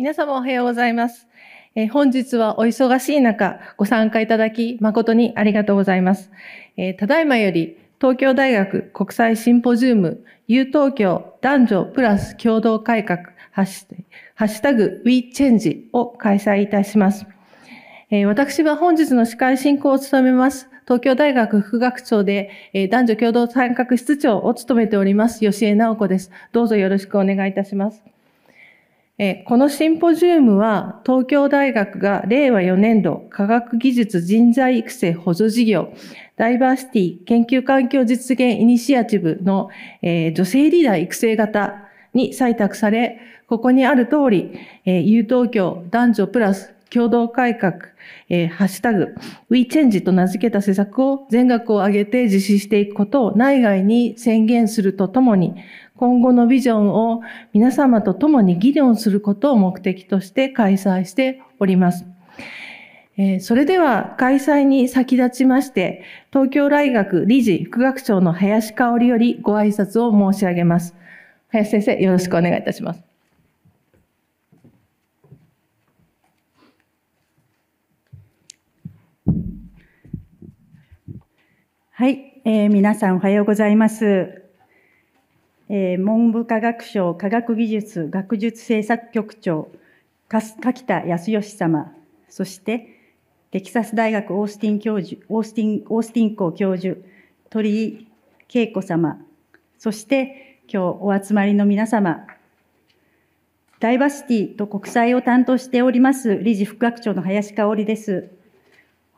皆様おはようございます。え本日はお忙しい中、ご参加いただき、誠にありがとうございます。えただいまより、東京大学国際シンポジウム、U 東京男女プラス共同改革、ハッシュタグ WeChange を開催いたします。え私は本日の司会進行を務めます、東京大学副学長で、え男女共同参画室長を務めております、吉江直子です。どうぞよろしくお願いいたします。このシンポジウムは東京大学が令和4年度科学技術人材育成補助事業ダイバーシティ研究環境実現イニシアチブの女性リーダー育成型に採択され、ここにある通り、U 東京男女プラス共同改革、ハッシュタグ WeChange と名付けた施策を全額を挙げて実施していくことを内外に宣言するとともに、今後のビジョンを皆様と共に議論することを目的として開催しております。それでは開催に先立ちまして、東京大学理事副学長の林香織よりご挨拶を申し上げます。林先生、よろしくお願いいたします。はい、えー、皆さんおはようございます。え文部科学省科学技術学術政策局長、柿田康義様、そして、テキサス大学オースティン教授、オースティン、オースティン校教授、鳥居恵子様、そして今日お集まりの皆様、ダイバーシティと国際を担当しております理事副学長の林香織です。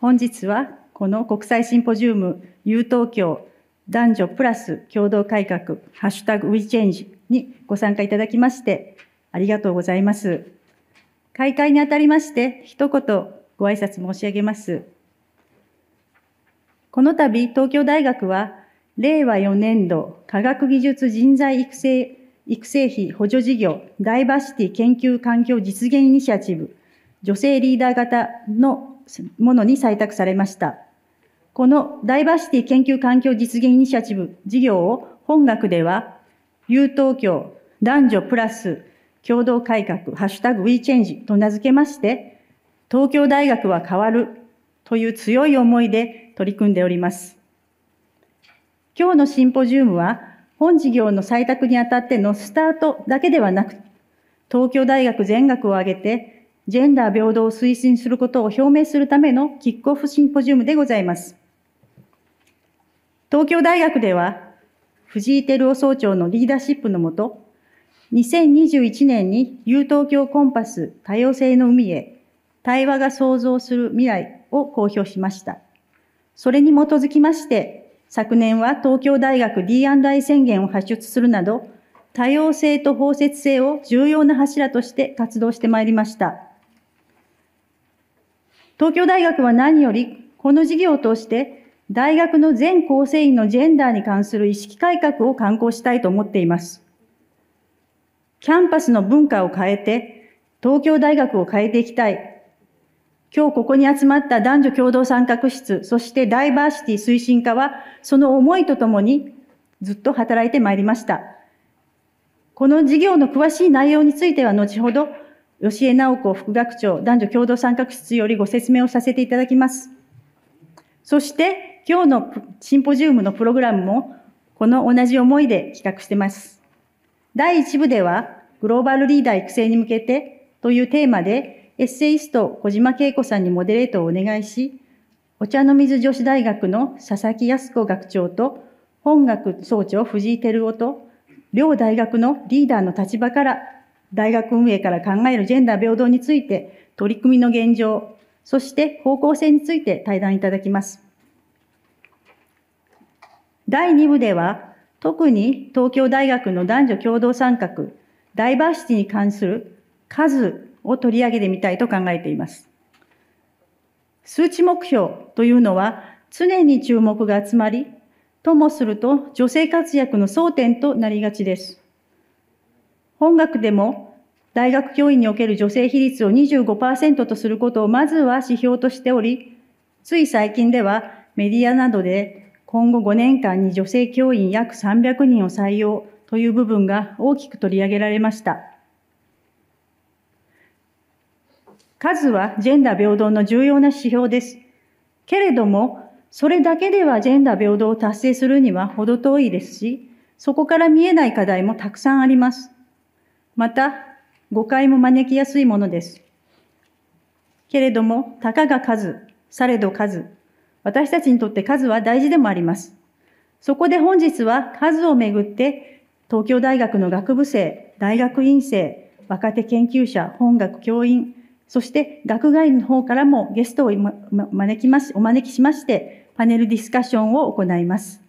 本日はこの国際シンポジウム、有東京男女プラス共同改革、ハッシュタグウィチェンジにご参加いただきまして、ありがとうございます。開会にあたりまして、一言ご挨拶申し上げます。この度、東京大学は、令和4年度科学技術人材育成育成費補助事業ダイバーシティ研究環境実現イニシアチブ女性リーダー型のものに採択されました。このダイバーシティ研究環境実現イニシアチブ事業を本学では、有東京男女プラス共同改革、ハッシュタグ WeChange と名付けまして、東京大学は変わるという強い思いで取り組んでおります。今日のシンポジウムは、本事業の採択にあたってのスタートだけではなく、東京大学全学を挙げて、ジェンダー平等を推進することを表明するためのキックオフシンポジウムでございます。東京大学では、藤井輝夫総長のリーダーシップのもと、2021年に U 東京コンパス多様性の海へ、対話が創造する未来を公表しました。それに基づきまして、昨年は東京大学 D&I 宣言を発出するなど、多様性と包摂性を重要な柱として活動してまいりました。東京大学は何より、この事業を通して、大学の全構成員のジェンダーに関する意識改革を刊行したいと思っています。キャンパスの文化を変えて、東京大学を変えていきたい。今日ここに集まった男女共同参画室、そしてダイバーシティ推進課は、その思いとともにずっと働いてまいりました。この事業の詳しい内容については後ほど、吉江直子副学長、男女共同参画室よりご説明をさせていただきます。そして、今日のシンポジウムのプログラムもこの同じ思いで企画してます。第1部ではグローバルリーダー育成に向けてというテーマでエッセイスト小島恵子さんにモデレートをお願いし、お茶の水女子大学の佐々木康子学長と本学総長藤井照夫と両大学のリーダーの立場から大学運営から考えるジェンダー平等について取り組みの現状、そして方向性について対談いただきます。第2部では、特に東京大学の男女共同参画、ダイバーシティに関する数を取り上げてみたいと考えています。数値目標というのは常に注目が集まり、ともすると女性活躍の争点となりがちです。本学でも大学教員における女性比率を25%とすることをまずは指標としており、つい最近ではメディアなどで今後5年間に女性教員約300人を採用という部分が大きく取り上げられました。数はジェンダー平等の重要な指標です。けれども、それだけではジェンダー平等を達成するには程遠いですし、そこから見えない課題もたくさんあります。また、誤解も招きやすいものです。けれども、たかが数、されど数私たちにとって数は大事でもあります。そこで本日は数をめぐって、東京大学の学部生、大学院生、若手研究者、本学教員、そして学外の方からもゲストを招きます、お招きしまして、パネルディスカッションを行います。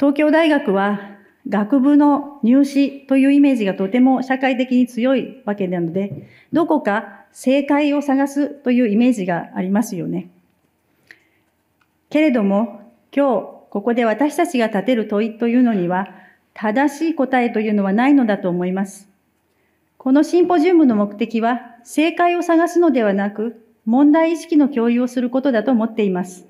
東京大学は学部の入試というイメージがとても社会的に強いわけなので、どこか正解を探すというイメージがありますよね。けれども、今日、ここで私たちが立てる問いというのには、正しい答えというのはないのだと思います。このシンポジウムの目的は、正解を探すのではなく、問題意識の共有をすることだと思っています。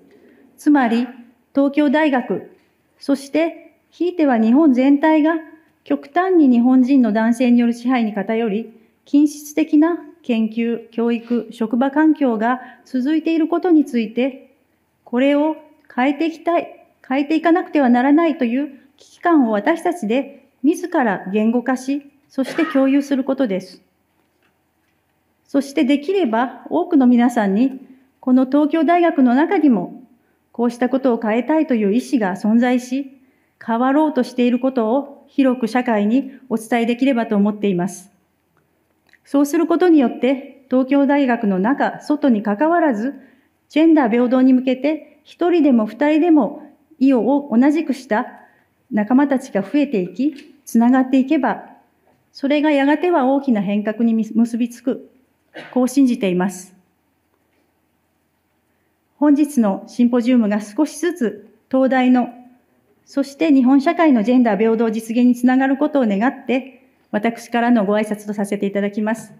つまり、東京大学、そして、ひいては日本全体が極端に日本人の男性による支配に偏り、禁止的な研究、教育、職場環境が続いていることについて、これを変えていきたい、変えていかなくてはならないという危機感を私たちで自ら言語化し、そして共有することです。そしてできれば多くの皆さんに、この東京大学の中にも、こうしたことを変えたいという意思が存在し、変わろうとしていることを広く社会にお伝えできればと思っています。そうすることによって、東京大学の中、外にかかわらず、ジェンダー平等に向けて、一人でも二人でも意を同じくした仲間たちが増えていき、つながっていけば、それがやがては大きな変革に結びつく、こう信じています。本日のシンポジウムが少しずつ東大の、そして日本社会のジェンダー平等実現につながることを願って、私からのご挨拶とさせていただきます。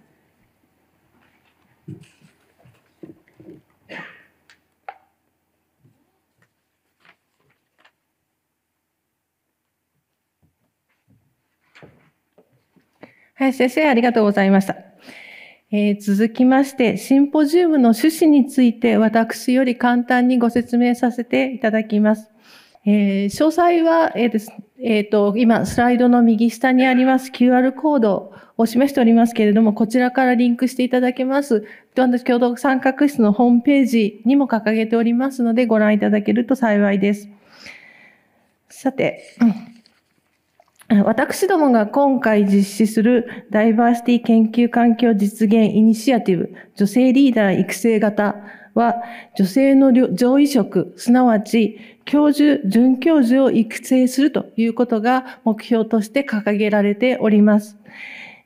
林先生、ありがとうございました。えー、続きまして、シンポジウムの趣旨について私より簡単にご説明させていただきます。えー、詳細は、えー、ですえっ、ー、と、今、スライドの右下にあります QR コードを示しておりますけれども、こちらからリンクしていただけます。共同参画室のホームページにも掲げておりますので、ご覧いただけると幸いです。さて、私どもが今回実施するダイバーシティ研究環境実現イニシアティブ女性リーダー育成型は、女性の上位職、すなわち教授、准教授を育成するということが目標として掲げられております。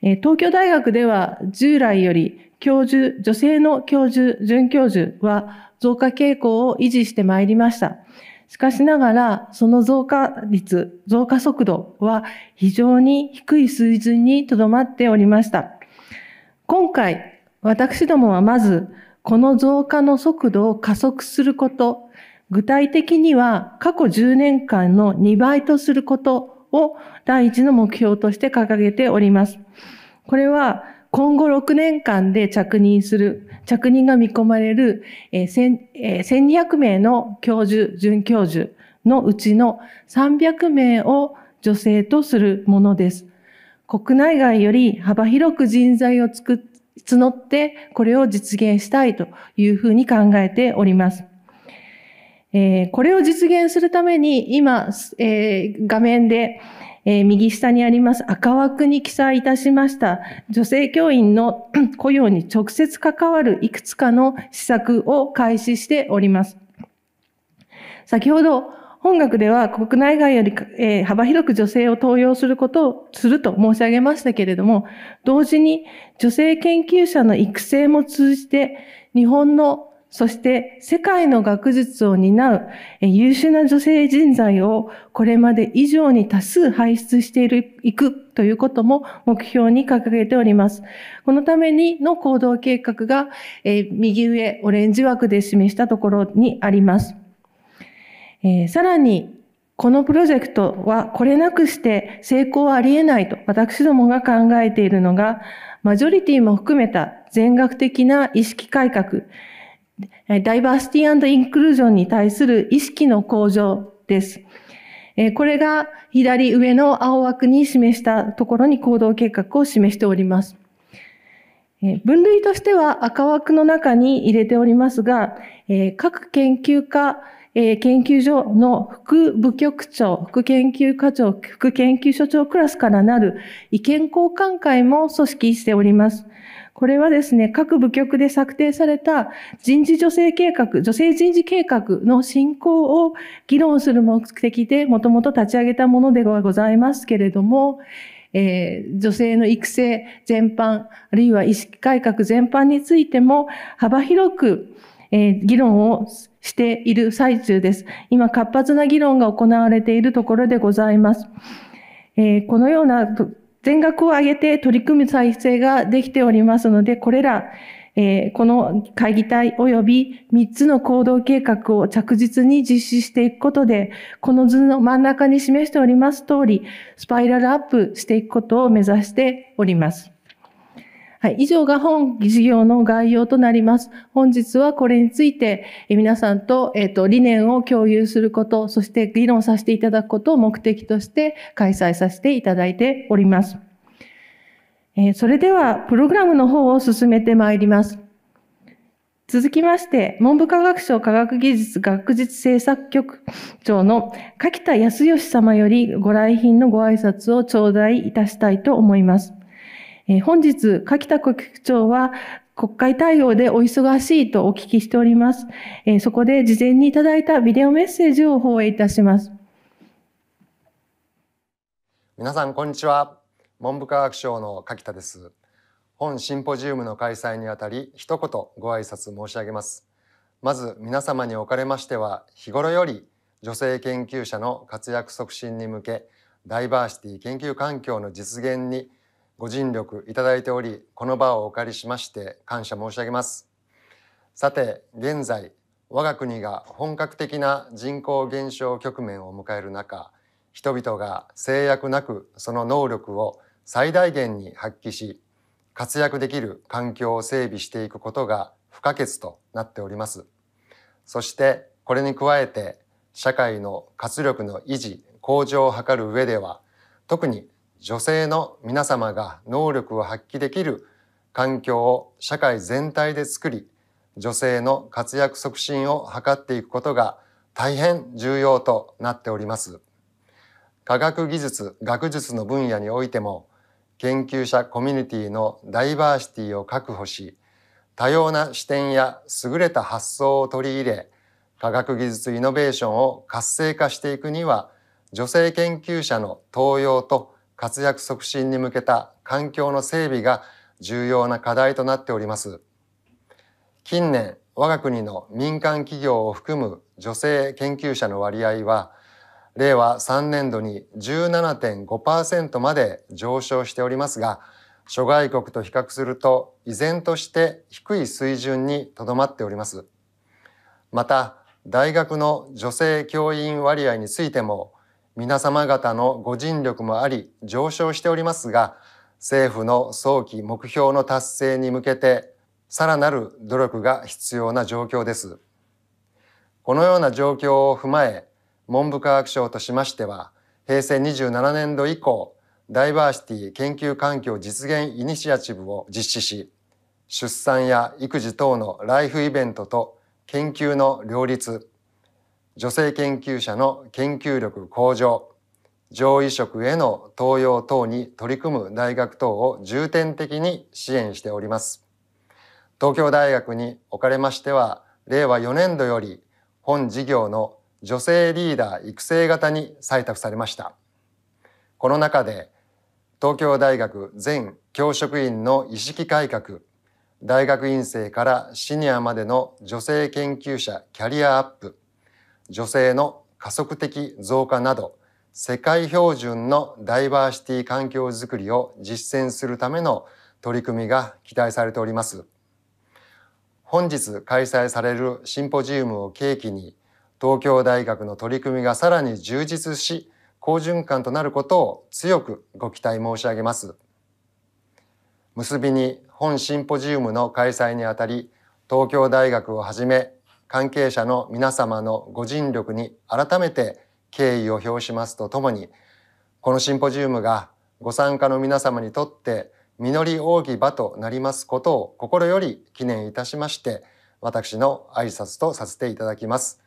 東京大学では従来より教授、女性の教授、准教授は増加傾向を維持してまいりました。しかしながら、その増加率、増加速度は非常に低い水準にとどまっておりました。今回、私どもはまず、この増加の速度を加速すること、具体的には過去10年間の2倍とすることを第一の目標として掲げております。これは今後6年間で着任する、着任が見込まれる、ええ1200名の教授、准教授のうちの300名を女性とするものです。国内外より幅広く人材を作っ募ってこれを実現したいというふうに考えております。えー、これを実現するために今、えー、画面で、えー、右下にあります赤枠に記載いたしました女性教員の 雇用に直接関わるいくつかの施策を開始しております。先ほど本学では国内外より、えー、幅広く女性を登用することをすると申し上げましたけれども、同時に女性研究者の育成も通じて、日本の、そして世界の学術を担う、えー、優秀な女性人材をこれまで以上に多数輩出している、いくということも目標に掲げております。このためにの行動計画が、えー、右上オレンジ枠で示したところにあります。えー、さらに、このプロジェクトはこれなくして成功はありえないと私どもが考えているのが、マジョリティも含めた全学的な意識改革、ダイバーシティインクルージョンに対する意識の向上です。これが左上の青枠に示したところに行動計画を示しております。分類としては赤枠の中に入れておりますが、各研究家、え研究所の副部局長、副研究課長、副研究所長クラスからなる意見交換会も組織しております。これはですね、各部局で策定された人事女性計画、女性人事計画の進行を議論する目的で、もともと立ち上げたものではございますけれども、えー、女性の育成全般、あるいは意識改革全般についても幅広く、え議論をしている最中です。今、活発な議論が行われているところでございます。えこのような全額を挙げて取り組む再生ができておりますので、これら、えこの会議体及び3つの行動計画を着実に実施していくことで、この図の真ん中に示しております通り、スパイラルアップしていくことを目指しております。はい、以上が本事業の概要となります。本日はこれについて、皆さんと、えっ、ー、と、理念を共有すること、そして議論させていただくことを目的として開催させていただいております。えー、それでは、プログラムの方を進めてまいります。続きまして、文部科学省科学技術学術政策局長の柿田康義様よりご来賓のご挨拶を頂戴いたしたいと思います。え本日、柿田国長は、国会対応でお忙しいとお聞きしております。えそこで事前にいただいたビデオメッセージを放映いたします。皆さん、こんにちは。文部科学省の柿田です。本シンポジウムの開催にあたり、一言ご挨拶申し上げます。まず、皆様におかれましては、日頃より女性研究者の活躍促進に向け、ダイバーシティ研究環境の実現にご尽力いただいておりこの場をお借りしまして感謝申し上げますさて現在我が国が本格的な人口減少局面を迎える中人々が制約なくその能力を最大限に発揮し活躍できる環境を整備していくことが不可欠となっておりますそしてこれに加えて社会の活力の維持向上を図る上では特に女性の皆様が能力を発揮できる環境を社会全体で作り女性の活躍促進を図っていくことが大変重要となっております科学技術学術の分野においても研究者コミュニティのダイバーシティを確保し多様な視点や優れた発想を取り入れ科学技術イノベーションを活性化していくには女性研究者の登用と活躍促進に向けた環境の整備が重要な課題となっております。近年、我が国の民間企業を含む女性研究者の割合は、令和3年度に17.5%まで上昇しておりますが、諸外国と比較すると依然として低い水準にとどまっております。また、大学の女性教員割合についても、皆様方のご尽力もあり上昇しておりますが、政府の早期目標の達成に向けて、さらなる努力が必要な状況です。このような状況を踏まえ、文部科学省としましては、平成27年度以降、ダイバーシティ研究環境実現イニシアチブを実施し、出産や育児等のライフイベントと研究の両立、女性研究者の研究力向上上位職への登用等に取り組む大学等を重点的に支援しております東京大学におかれましては令和4年度より本事業の女性リーダー育成型に採択されましたこの中で東京大学全教職員の意識改革大学院生からシニアまでの女性研究者キャリアアップ女性の加速的増加など世界標準のダイバーシティ環境づくりを実践するための取り組みが期待されております。本日開催されるシンポジウムを契機に東京大学の取り組みがさらに充実し好循環となることを強くご期待申し上げます。結びに本シンポジウムの開催にあたり東京大学をはじめ関係者の皆様のご尽力に改めて敬意を表しますとともに、このシンポジウムがご参加の皆様にとって実り大き場となりますことを心より記念いたしまして、私の挨拶とさせていただきます。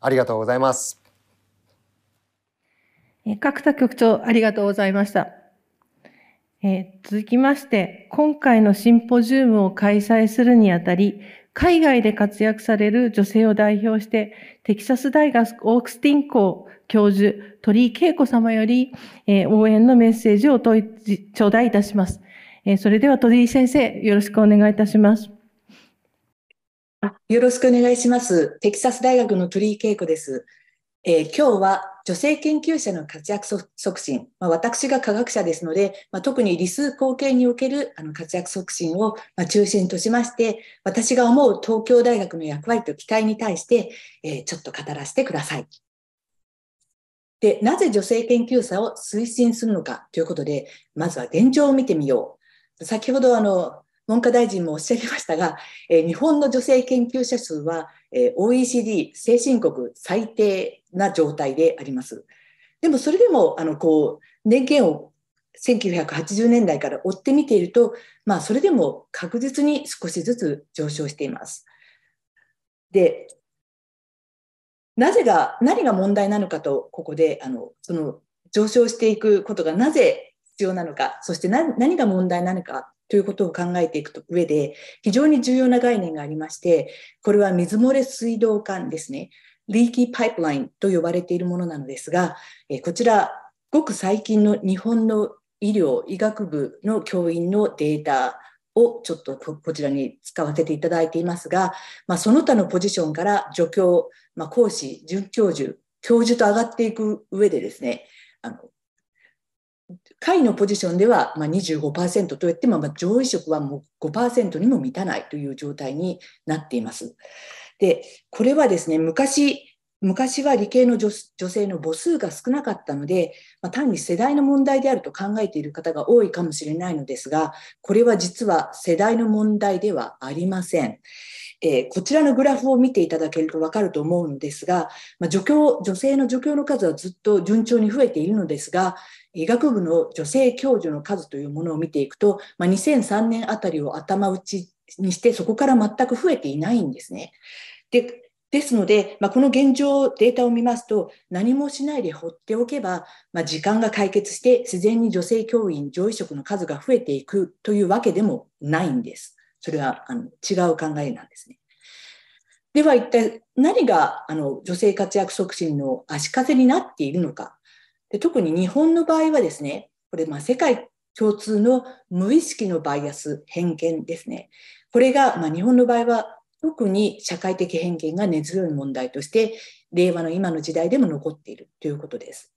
ありがとうございます。角田局長、ありがとうございました。えー、続きまして、今回のシンポジウムを開催するにあたり、海外で活躍される女性を代表して、テキサス大学オークスティン校教授、鳥居恵子様より、えー、応援のメッセージを頂戴いたします。えー、それでは鳥居先生、よろしくお願いいたします。よろしくお願いします。テキサス大学の鳥居恵子です。えー、今日は女性研究者の活躍促進、まあ、私が科学者ですので、まあ、特に理数後継におけるあの活躍促進をま中心としまして、私が思う東京大学の役割と期待に対して、えー、ちょっと語らせてください。で、なぜ女性研究者を推進するのかということで、まずは現状を見てみよう。先ほどあの、文科大臣もおっしゃいましたが、えー、日本の女性研究者数はえ OECD 先進国最低な状態であります。でもそれでもあのこう年限を1980年代から追ってみていると、まあ、それでも確実に少しずつ上昇しています。でなぜが何が問題なのかとここであのその上昇していくことがなぜ必要なのかそして何何が問題なのかということを考えていく上で非常に重要な概念がありましてこれは水漏れ水道管ですねリーキーパイプラインと呼ばれているものなのですがこちらごく最近の日本の医療医学部の教員のデータをちょっとこちらに使わせていただいていますが、まあ、その他のポジションから助教、まあ、講師、准教授、教授と上がっていく上でですね、あの下位のポジションでは、まあ、25%といっても、まあ、上位職はもう5%にも満たないという状態になっています。で、これはですね、昔、昔は理系の女性の母数が少なかったので、まあ、単に世代の問題であると考えている方が多いかもしれないのですが、これは実は世代の問題ではありません。えー、こちらのグラフを見ていただけるとわかると思うんですが、まあ、助教、女性の助教の数はずっと順調に増えているのですが、医学部の女性教授の数というものを見ていくと、まあ、2003年あたりを頭打ちにして、そこから全く増えていないんですね。でですので、まあ、この現状、データを見ますと、何もしないで放っておけば、まあ、時間が解決して、自然に女性教員、上位職の数が増えていくというわけでもないんです。それはあの違う考えなんですね。では一体何があの女性活躍促進の足かせになっているのかで特に日本の場合はですねこれまあ世界共通の無意識のバイアス偏見ですねこれがま日本の場合は特に社会的偏見が根強い問題として令和の今の時代でも残っているということです。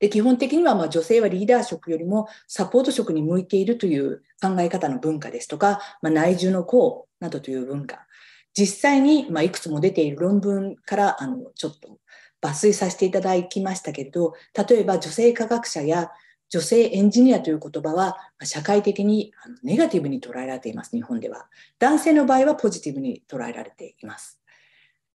で、基本的にはま女性はリーダー職よりもサポート職に向いているという考え方の文化ですとか、まあ、内需の功などという文化。実際に、まいくつも出ている論文からあのちょっと抜粋させていただきましたけれど、例えば女性科学者や女性エンジニアという言葉は社会的にネガティブに捉えられています、日本では。男性の場合はポジティブに捉えられています。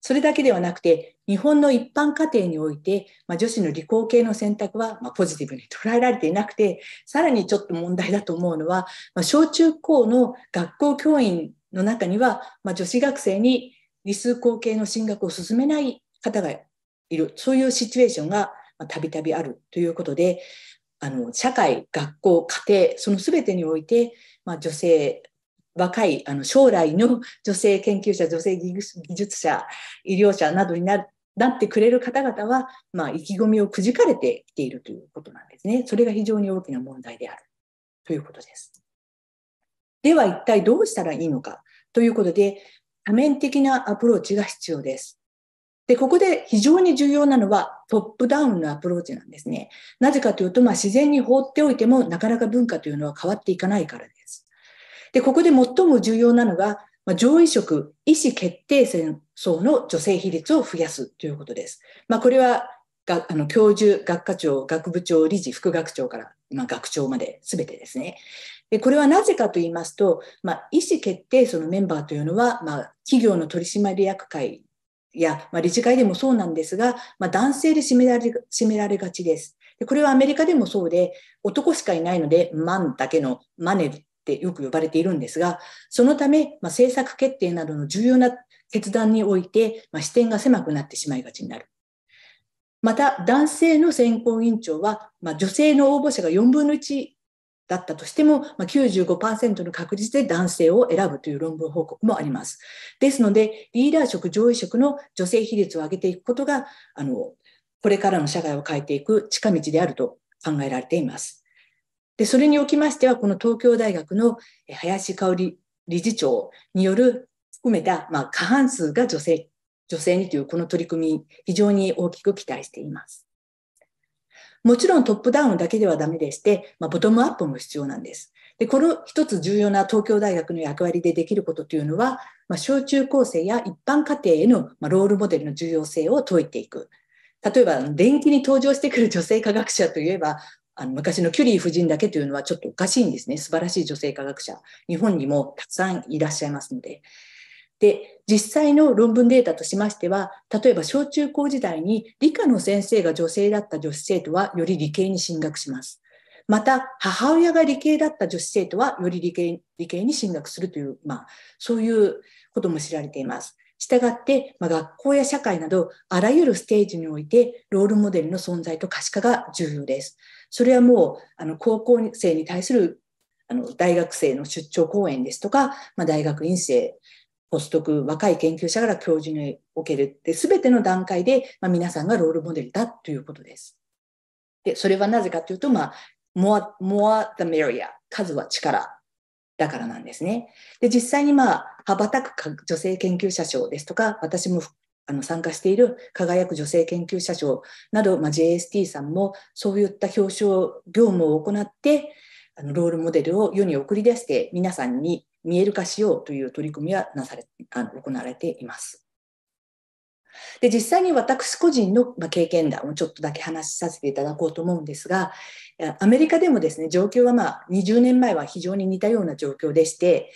それだけではなくて、日本の一般家庭において、まあ、女子の理工系の選択は、まあ、ポジティブに捉えられていなくて、さらにちょっと問題だと思うのは、まあ、小中高の学校教員の中には、まあ、女子学生に理数工系の進学を進めない方がいる、そういうシチュエーションがたびたびあるということで、あの社会、学校、家庭、その全てにおいて、まあ、女性若いあの将来の女性研究者、女性技術者、医療者などにななってくれる方々は、まあ、意気込みをくじかれてきているということなんですね。それが非常に大きな問題であるということです。では一体どうしたらいいのかということで、多面的なアプローチが必要です。で、ここで非常に重要なのはトップダウンのアプローチなんですね。なぜかというと、まあ、自然に放っておいてもなかなか文化というのは変わっていかないからです。で、ここで最も重要なのが、まあ、上位職、医師決定戦争の女性比率を増やすということです。まあ、これはがあの教授、学科長、学部長、理事、副学長から、まあ、学長まで全てですね。でこれはなぜかと言いますと、まあ、意思決定そのメンバーというのは、まあ、企業の取締役会や、まあ、理事会でもそうなんですが、まあ、男性で占められ占められがちですで。これはアメリカでもそうで、男しかいないので、マンだけのマネってよく呼ばれているんですが、そのため、まあ、政策決定などの重要な決断において、まあ、視点が狭くなってしまいがちになる。また、男性の選考委員長は、まあ、女性の応募者が4分の1だったとしても、まあ、95%の確率で男性を選ぶという論文報告もあります。ですので、リーダー職、上位職の女性比率を上げていくことが、あのこれからの社会を変えていく近道であると考えられています。でそれにおきましては、この東京大学の林香織理事長による含めた、まあ、過半数が女性、女性にというこの取り組み、非常に大きく期待しています。もちろんトップダウンだけではダメでして、まあ、ボトムアップも必要なんです。で、この一つ重要な東京大学の役割でできることというのは、まあ、小中高生や一般家庭への、まロールモデルの重要性を説いていく。例えば、電気に登場してくる女性科学者といえば、あの昔のキュリー夫人だけというのはちょっとおかしいんですね。素晴らしい女性科学者。日本にもたくさんいらっしゃいますので。で、実際の論文データとしましては、例えば小中高時代に理科の先生が女性だった女子生徒はより理系に進学します。また、母親が理系だった女子生徒はより理系理系に進学するという、まあ、そういうことも知られています。したがって、まあ、学校や社会など、あらゆるステージにおいて、ロールモデルの存在と可視化が重要です。それはもう、あの、高校生に対する、あの、大学生の出張講演ですとか、まあ、大学院生、ポストク、若い研究者から教授におけるって、すべての段階で、まあ、皆さんがロールモデルだということです。で、それはなぜかというと、まあ、more, more the merrier 数は力だからなんですね。で、実際にまあ、羽ばたく女性研究者賞ですとか、私もあの参加している輝く女性研究者賞など、まあ、JST さんもそういった表彰業務を行ってあのロールモデルを世に送り出して皆さんに見える化しようという取り組みはなされあの行われています。で、実際に私個人の経験談をちょっとだけ話しさせていただこうと思うんですが、アメリカでもですね、状況はまあ20年前は非常に似たような状況でして、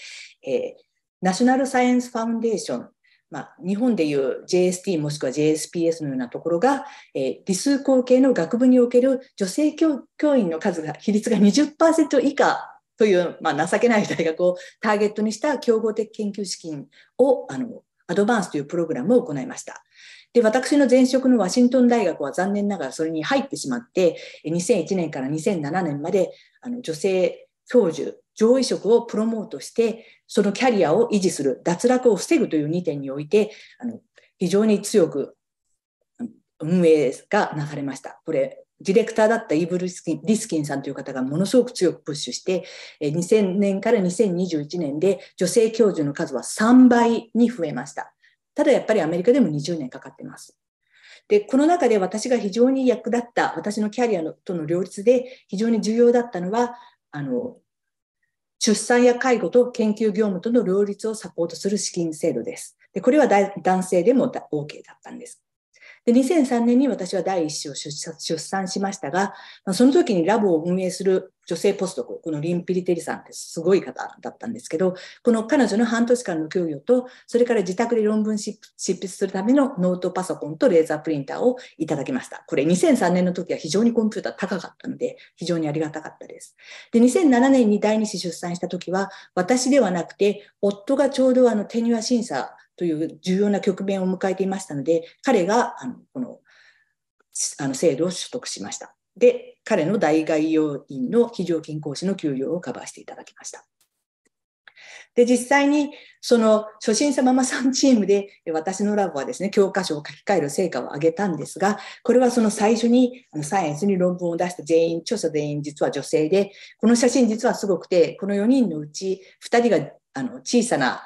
えー、ナショナルサイエンスファウンデーション、まあ、日本でいう JST もしくは JSPS のようなところが、えー、理数工系の学部における女性教員の数が、比率が20%以下という、まあ、情けない大学をターゲットにした競合的研究資金をあのアドバンスというプログラムを行いました。で、私の前職のワシントン大学は残念ながらそれに入ってしまって、2001年から2007年まであの女性教授、上位職をプロモートして、そのキャリアを維持する、脱落を防ぐという2点において、あの非常に強く運営がなされました。これ、ディレクターだったイブルスキン・リスキンさんという方がものすごく強くプッシュして、2000年から2021年で女性教授の数は3倍に増えました。ただやっぱりアメリカでも20年かかってます。で、この中で私が非常に役立った、私のキャリアのとの両立で非常に重要だったのは、あの、出産や介護と研究業務との両立をサポートする資金制度です。で、これは男性でも OK だったんです。で、2003年に私は第一子を出産しましたが、その時にラボを運営する女性ポストコ、このリン・ピリテリさんってすごい方だったんですけど、この彼女の半年間の教与と、それから自宅で論文執筆するためのノートパソコンとレーザープリンターをいただきました。これ2003年の時は非常にコンピューター高かったので、非常にありがたかったです。で、2007年に第二子出産した時は、私ではなくて、夫がちょうどあのテニュア審査、という重要な局面を迎えていましたので、彼があのこのあの制度を取得しました。で、彼の大概要員の非常勤講師の給料をカバーしていただきました。で、実際に、その、初心者ママさんチームで、私のラボはですね、教科書を書き換える成果を上げたんですが、これはその最初に、あのサイエンスに論文を出した全員、著者全員実は女性で、この写真実はすごくて、この4人のうち2人が、あの、小さな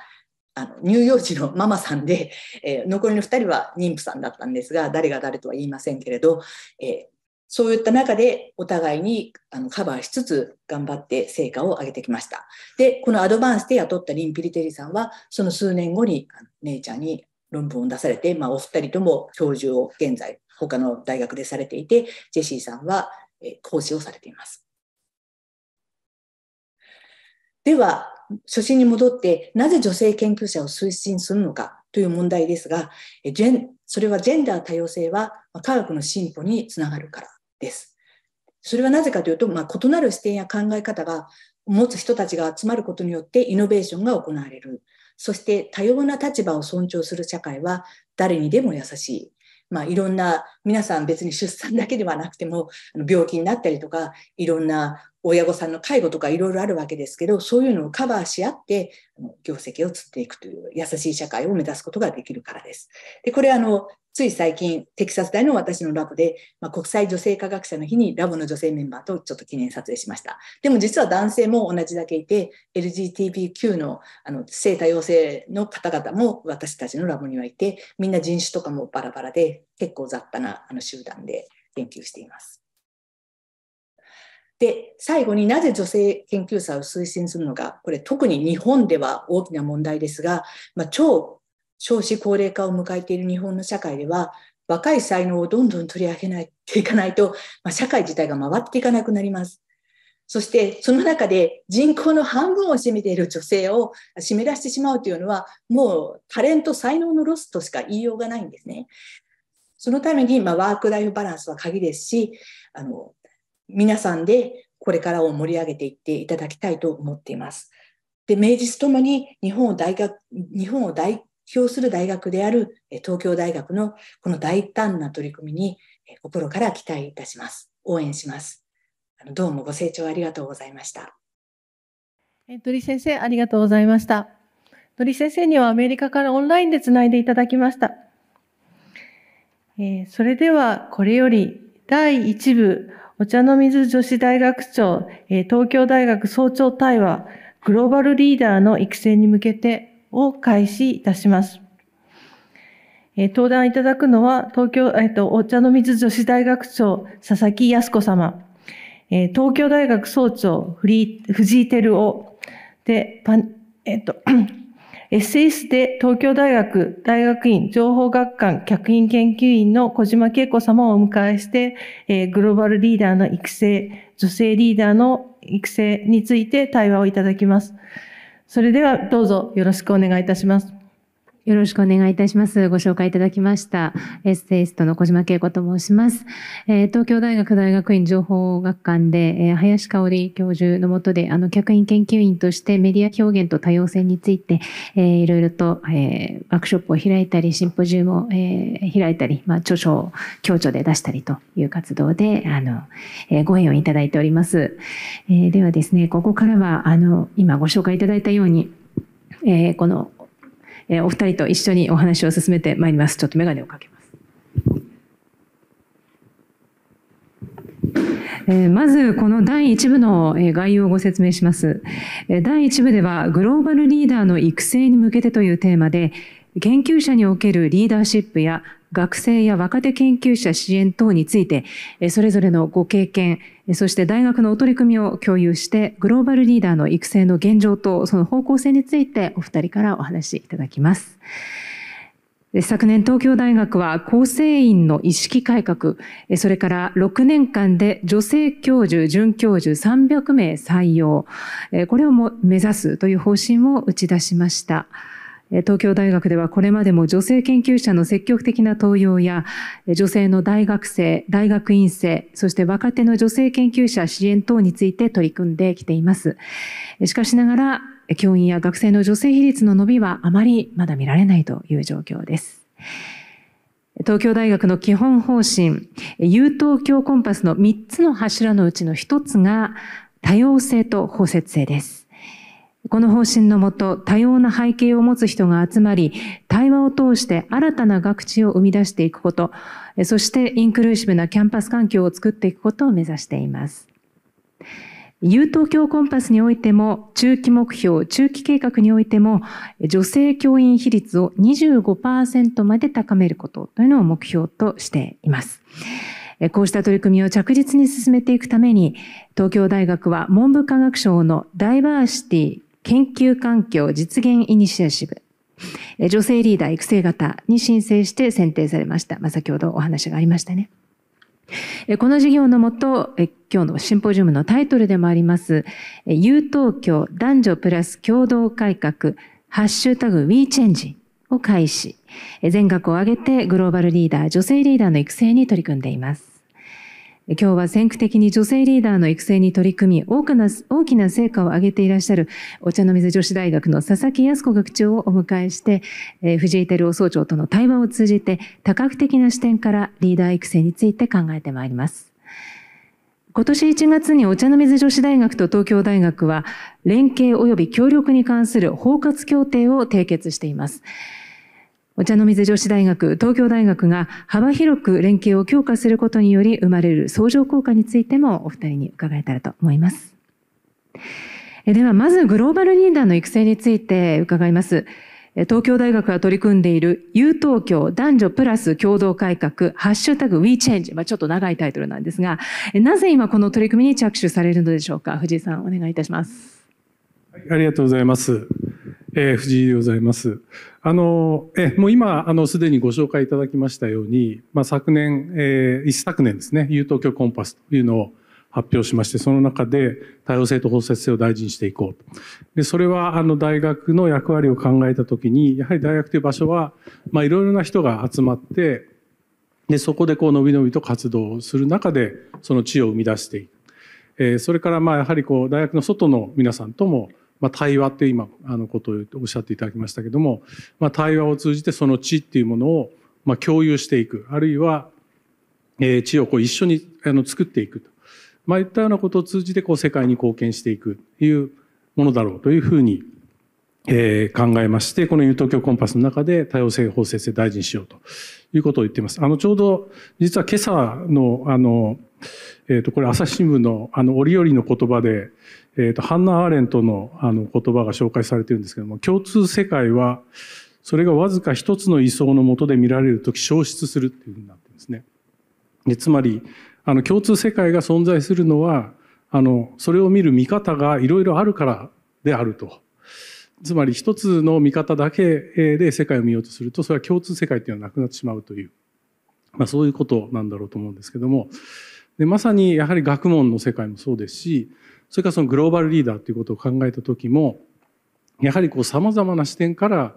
あの乳幼児のママさんで、えー、残りの2人は妊婦さんだったんですが誰が誰とは言いませんけれど、えー、そういった中でお互いにあのカバーしつつ頑張って成果を上げてきましたでこのアドバンスで雇ったリン・ピリテリさんはその数年後に姉ちゃんに論文を出されて、まあ、お二人とも教授を現在他の大学でされていてジェシーさんは講師をされていますでは初心に戻って、なぜ女性研究者を推進するのかという問題ですが、ジェンそれはジェンダー多様性は科学の進歩につながるからです。それはなぜかというと、まあ、異なる視点や考え方が持つ人たちが集まることによってイノベーションが行われる。そして多様な立場を尊重する社会は誰にでも優しい。まあ、いろんな、皆さん別に出産だけではなくても、病気になったりとか、いろんな親御さんの介護とかいろいろあるわけですけど、そういうのをカバーし合って、業績をつっていくという優しい社会を目指すことができるからです。で、これあの、つい最近、テキサス大の私のラボで、まあ、国際女性科学者の日にラボの女性メンバーとちょっと記念撮影しました。でも実は男性も同じだけいて、LGTBQ のあの性多様性の方々も私たちのラボにはいて、みんな人種とかもバラバラで、結構雑多なあの集団で研究しています。で、最後になぜ女性研究者を推進するのか、これ特に日本では大きな問題ですが、まあ、超少子高齢化を迎えている日本の社会では、若い才能をどんどん取り上げないていかないと、まあ、社会自体が回っていかなくなります。そして、その中で人口の半分を占めている女性を締め出してしまうというのは、もうタレント才能のロスとしか言いようがないんですね。そのために、まあ、ワークライフバランスは鍵ですし、あの、皆さんでこれからを盛り上げていっていただきたいと思っています。で、名実ともに日本を大学、日本を大表する大学である東京大学のこの大胆な取り組みに心から期待いたします。応援します。どうもご清聴ありがとうございました。鳥先生、ありがとうございました。鳥先生にはアメリカからオンラインでつないでいただきました。えそれでは、これより第1部、お茶の水女子大学長、え東京大学総長対話、グローバルリーダーの育成に向けてを開始いたします。え登壇いただくのは、東京、えっ、と、お茶の水女子大学長、佐々木康子様、え東京大学総長、藤井照夫、で、パえっ、と、エッセイスで東京大学大学院情報学館客員研究員の小島恵子様をお迎えして、えグローバルリーダーの育成、女性リーダーの育成について対話をいただきます。それではどうぞよろしくお願いいたします。よろしくお願いいたします。ご紹介いただきました。エッセイストの小島恵子と申します。え東京大学大学院情報学館で、え林香織教授のもとで、あの、客員研究員としてメディア表現と多様性について、えいろいろと、えワークショップを開いたり、シンポジウムを、え開いたり、まあ、著書を協調で出したりという活動で、あの、えご縁をいただいております。えではですね、ここからは、あの、今ご紹介いただいたように、えー、このえお二人と一緒にお話を進めてまいります。ちょっと眼鏡をかけます。えまずこの第1部の概要をご説明します。第1部ではグローバルリーダーの育成に向けてというテーマで、研究者におけるリーダーシップや学生や若手研究者支援等について、それぞれのご経験、そして大学のお取り組みを共有して、グローバルリーダーの育成の現状とその方向性についてお二人からお話しいただきます。昨年東京大学は構成員の意識改革、それから6年間で女性教授、准教授300名採用、これをも目指すという方針を打ち出しました。東京大学ではこれまでも女性研究者の積極的な登用や女性の大学生、大学院生、そして若手の女性研究者支援等について取り組んできています。しかしながら教員や学生の女性比率の伸びはあまりまだ見られないという状況です。東京大学の基本方針、優等教コンパスの3つの柱のうちの1つが多様性と包摂性です。この方針のもと、多様な背景を持つ人が集まり、対話を通して新たな学知を生み出していくこと、そしてインクルーシブなキャンパス環境を作っていくことを目指しています。有東京コンパスにおいても、中期目標、中期計画においても、女性教員比率を25%まで高めることというのを目標としています。こうした取り組みを着実に進めていくために、東京大学は文部科学省のダイバーシティ研究環境実現イニシアシブ、女性リーダー育成型に申請して選定されました。まあ、先ほどお話がありましたね。この事業のもと、今日のシンポジウムのタイトルでもあります、優東京男女プラス共同改革、ハッシュタグ WeChange を開始、全額を挙げてグローバルリーダー、女性リーダーの育成に取り組んでいます。今日は先駆的に女性リーダーの育成に取り組み、大きな大きな成果を上げていらっしゃる、お茶の水女子大学の佐々木康子学長をお迎えして、えー、藤井照夫総長との対話を通じて、多角的な視点からリーダー育成について考えてまいります。今年1月にお茶の水女子大学と東京大学は、連携及び協力に関する包括協定を締結しています。お茶の水女子大学、東京大学が幅広く連携を強化することにより生まれる相乗効果についてもお二人に伺えたらと思います。では、まずグローバルリーダーの育成について伺います。東京大学が取り組んでいる、優東京男女プラス共同改革、ハッシュタグ WeChange。まあ、ちょっと長いタイトルなんですが、なぜ今この取り組みに着手されるのでしょうか。藤井さん、お願いいたします。ありがとうございます。えー、藤井でございます。あの、え、もう今、あの、すでにご紹介いただきましたように、まあ、昨年、えー、一昨年ですね、有東京コンパスというのを発表しまして、その中で多様性と包摂性を大事にしていこうと。で、それは、あの、大学の役割を考えたときに、やはり大学という場所は、まあ、いろいろな人が集まって、で、そこでこう、伸び伸びと活動する中で、その地を生み出していく。えー、それから、まあ、やはりこう、大学の外の皆さんとも、まあ、対話って今あのことをおっしゃっていただきましたけども、まあ、対話を通じてその知っていうものをまあ共有していくあるいは、え知をこう一緒にあの作っていくと、まあ、いったようなことを通じてこう世界に貢献していくというものだろうというふうに、え考えましてこの「ユート教コンパス」の中で多様性法制性大事にしようということを言っています。あのちょうど実は今朝のあのえー、とこれ朝日新聞のあの折々の言葉で、えー、とハンナ・アーレントのあの言葉が紹介されてるんですけども共通世界はそれがわずか一つの位相のもとで見られる時消失するっていうふうになってるんですね。でつまりあの共通世界が存在するのはあのそれを見る見方がいろいろあるからであると。つまり一つの見方だけで世界を見ようとするとそれは共通世界っていうのはなくなってしまうという、まあ、そういうことなんだろうと思うんですけどもでまさにやはり学問の世界もそうですしそれからそのグローバルリーダーということを考えた時もやはりこう様々な視点から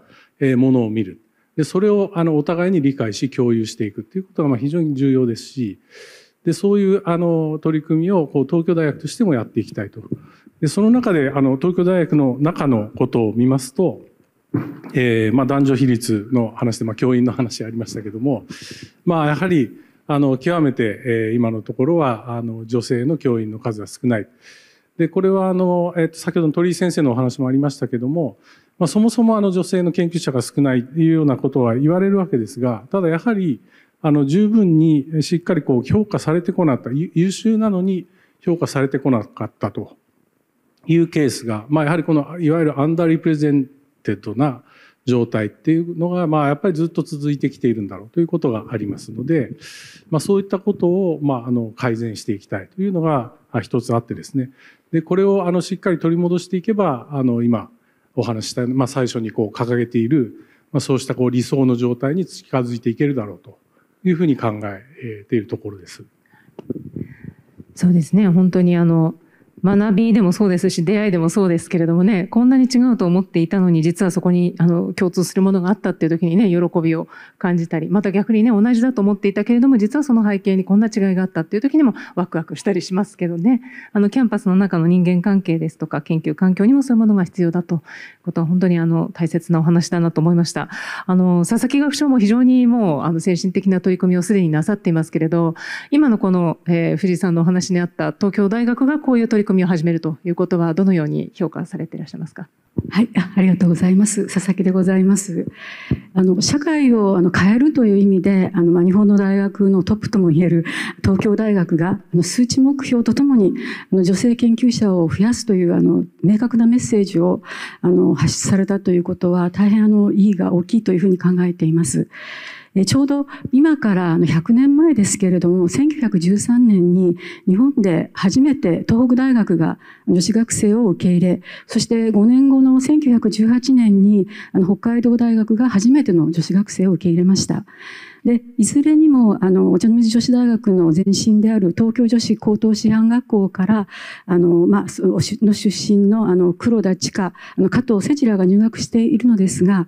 ものを見るでそれをあのお互いに理解し共有していくということがまあ非常に重要ですしでそういうあの取り組みをこう東京大学としてもやっていきたいとでその中であの東京大学の中のことを見ますと、えー、まあ男女比率の話で、まあ、教員の話ありましたけども、まあ、やはりあの極めて、えー、今のところはあの女性の教員の数は少ない。でこれはあの、えー、と先ほどの鳥居先生のお話もありましたけども、まあ、そもそもあの女性の研究者が少ないというようなことは言われるわけですがただやはりあの十分にしっかりこう評価されてこなかった優秀なのに評価されてこなかったというケースが、まあ、やはりこのいわゆるアンダーリプレゼンテッドな状態っていうのが、まあ、やっぱりずっと続いてきているんだろうということがありますので、まあ、そういったことを、まあ、あの改善していきたいというのが一つあってですねでこれをあのしっかり取り戻していけばあの今お話しした、まあ、最初にこう掲げている、まあ、そうしたこう理想の状態に近づいていけるだろうというふうに考えているところです。そうですね本当にあの学びでもそうですし出会いでもそうですけれどもねこんなに違うと思っていたのに実はそこにあの共通するものがあったっていう時にね喜びを感じたりまた逆にね同じだと思っていたけれども実はその背景にこんな違いがあったっていう時にもワクワクしたりしますけどねあのキャンパスの中の人間関係ですとか研究環境にもそういうものが必要だとことは本当にあの大切なお話だなと思いましたあの佐々木学長も非常にもうあの精神的な取り組みをすでになさっていますけれど今のこの、えー、藤井さんのお話にあった東京大学がこういう取り組み組みを始めるということはどのように評価されていらっしゃいますかはい、ありがとうございます。佐々木でございます。あの、社会をあの変えるという意味で、あの、ま日本の大学のトップともいえる東京大学が、あの、数値目標とともに、あの、女性研究者を増やすという、あの、明確なメッセージを、あの、発出されたということは、大変、あの、意義が大きいというふうに考えています。ちょうど今から100年前ですけれども、1913年に日本で初めて東北大学が女子学生を受け入れ、そして5年後の1918年に北海道大学が初めての女子学生を受け入れました。で、いずれにも、あの、お茶の水女子大学の前身である東京女子高等師範学校から、あの、まあ、の出身の、あの、黒田千佳、あの、加藤せじらが入学しているのですが、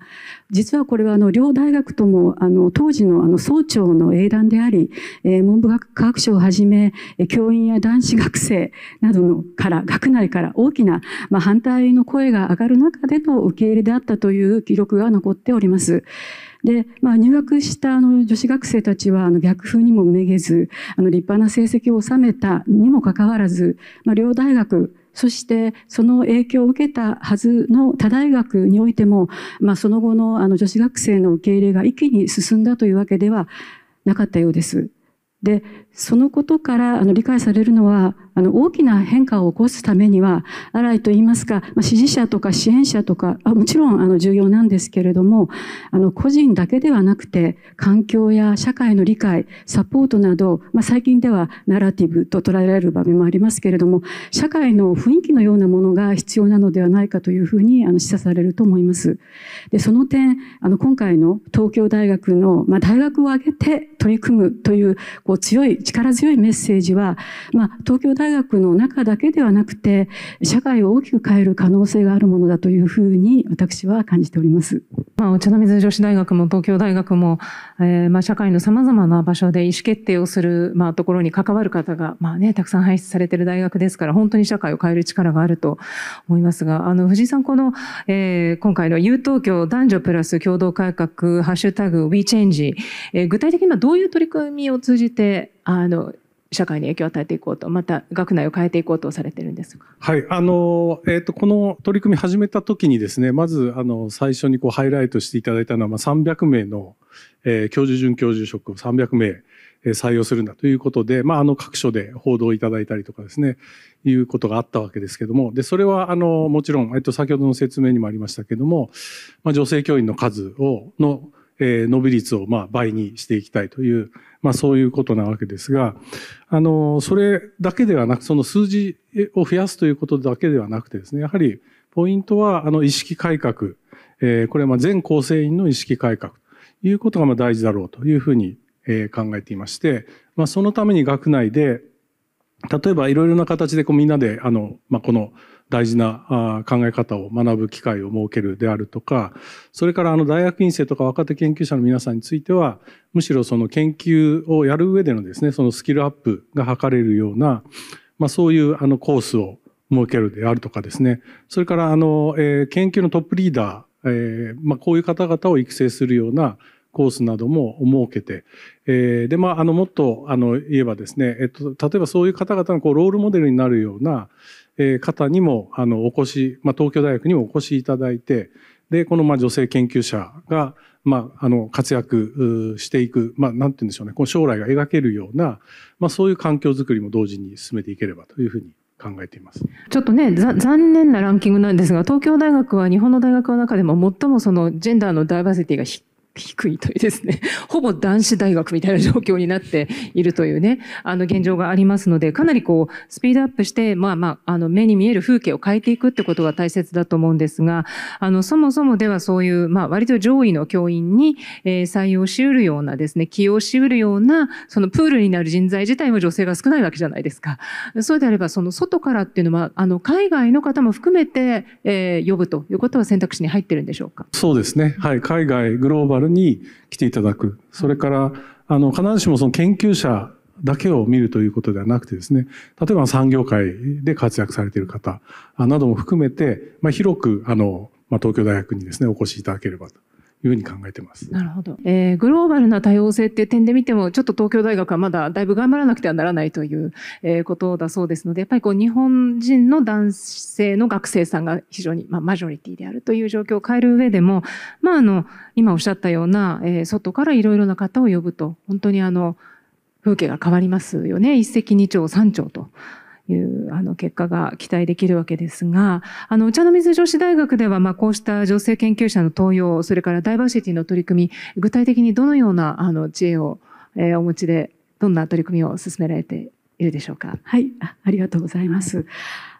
実はこれは、あの、両大学とも、あの、当時の、あの、総長の英断であり、えー、文部科学省をはじめ、教員や男子学生などのから、学内から大きな、まあ、反対の声が上がる中での受け入れであったという記録が残っております。で、まあ、入学したあの女子学生たちはあの逆風にもめげずあの立派な成績を収めたにもかかわらず、まあ、両大学そしてその影響を受けたはずの他大学においても、まあ、その後のあの女子学生の受け入れが一気に進んだというわけではなかったようです。でそのことからあの理解されるのは、あの大きな変化を起こすためには、らいといいますか、まあ、支持者とか支援者とか、あもちろんあの重要なんですけれども、あの個人だけではなくて、環境や社会の理解、サポートなど、まあ、最近ではナラティブと捉えられる場面もありますけれども、社会の雰囲気のようなものが必要なのではないかというふうにあの示唆されると思います。でその点、あの今回の東京大学の、まあ、大学を挙げて取り組むというこう強い力強いメッセージは、まあ、東京大学の中だけではなくて、社会を大きく変える可能性があるものだというふうに私は感じております。まあ、お茶の水女子大学も東京大学も、えー、まあ、社会の様々な場所で意思決定をする、まあ、ところに関わる方が、まあね、たくさん輩出されている大学ですから、本当に社会を変える力があると思いますが、あの、藤井さん、この、えー、今回の U 東京男女プラス共同改革、ハッシュタグ WeChange、えー、具体的に今どういう取り組みを通じて、あの社会に影響を与えていこうとまた学内を変えていこうとされてるんですはいあの、えーと、この取り組み始めた時にですねまずあの最初にこうハイライトしていただいたのは、まあ、300名の、えー、教授准教授職を300名、え採用するんだということで、まあ、あの各所で報道いただいたりとかですねいうことがあったわけですけどもでそれはあのもちろん、えーと、と先ほどの説明にもありましたけども、まあ、女性教員の数をのえ伸び率をま倍にしていきたいという、まあ、そういうことなわけですが、あの、それだけではなく、その数字を増やすということだけではなくてですね、やはりポイントは、あの、意識改革、えこれはま全構成員の意識改革ということがま大事だろうというふうに考えていまして、まあ、そのために学内で、例えばいろいろな形でこうみんなで、あの、まあ、この、大事な考え方を学ぶ機会を設けるであるとか、それからあの大学院生とか若手研究者の皆さんについては、むしろその研究をやる上でのですね、そのスキルアップが図れるような、まあそういうあのコースを設けるであるとかですね、それからあの、え研究のトップリーダー、えまあこういう方々を育成するようなコースなども設けて、えで、まあ、あの、もっと、あの、言えばですね、えっと、例えばそういう方々のこう、ロールモデルになるような、方にもあのお越し、まあ、東京大学にもお越しいただいてでこのまあ女性研究者が、まあ、あの活躍していく、まあ、なんて言うんでしょうねこの将来が描けるような、まあ、そういう環境づくりも同時に進めていければというふうに考えていますちょっとね残念なランキングなんですが東京大学は日本の大学の中でも最もそのジェンダーのダイバーシティが低低いというですね、ほぼ男子大学みたいな状況になっているというね、あの現状がありますので、かなりこう、スピードアップして、まあまあ、あの目に見える風景を変えていくってことが大切だと思うんですが、あの、そもそもではそういう、まあ割と上位の教員に、え採用しうるようなですね、起用しうるような、そのプールになる人材自体も女性が少ないわけじゃないですか。そうであれば、その外からっていうのは、あの、海外の方も含めて、えー、呼ぶということは選択肢に入ってるんでしょうか。そうですね。はい。海外、グローバルに来ていただく。それから、あの、必ずしもその研究者だけを見るということではなくてですね、例えば産業界で活躍されている方なども含めて、まあ、広く、あの、まあ、東京大学にですね、お越しいただければというふうに考えてます。なるほど、えー、グローバルな多様性っていう点で見ても、ちょっと東京大学はまだだいぶ頑張らなくてはならないという、えー、ことだそうですので、やっぱりこう日本人の男性の学生さんが非常に、まあ、マジョリティであるという状況を変える上でも、まあ、あの今おっしゃったような、えー、外からいろいろな方を呼ぶと、本当にあの風景が変わりますよね。一石二鳥三鳥と。いうあの結果が期待できるわけですが、あの、お茶の水女子大学では、まあ、こうした女性研究者の登用、それからダイバーシティの取り組み、具体的にどのようなあの知恵を、えー、お持ちで、どんな取り組みを進められているでしょうか。はい、ありがとうございます。はい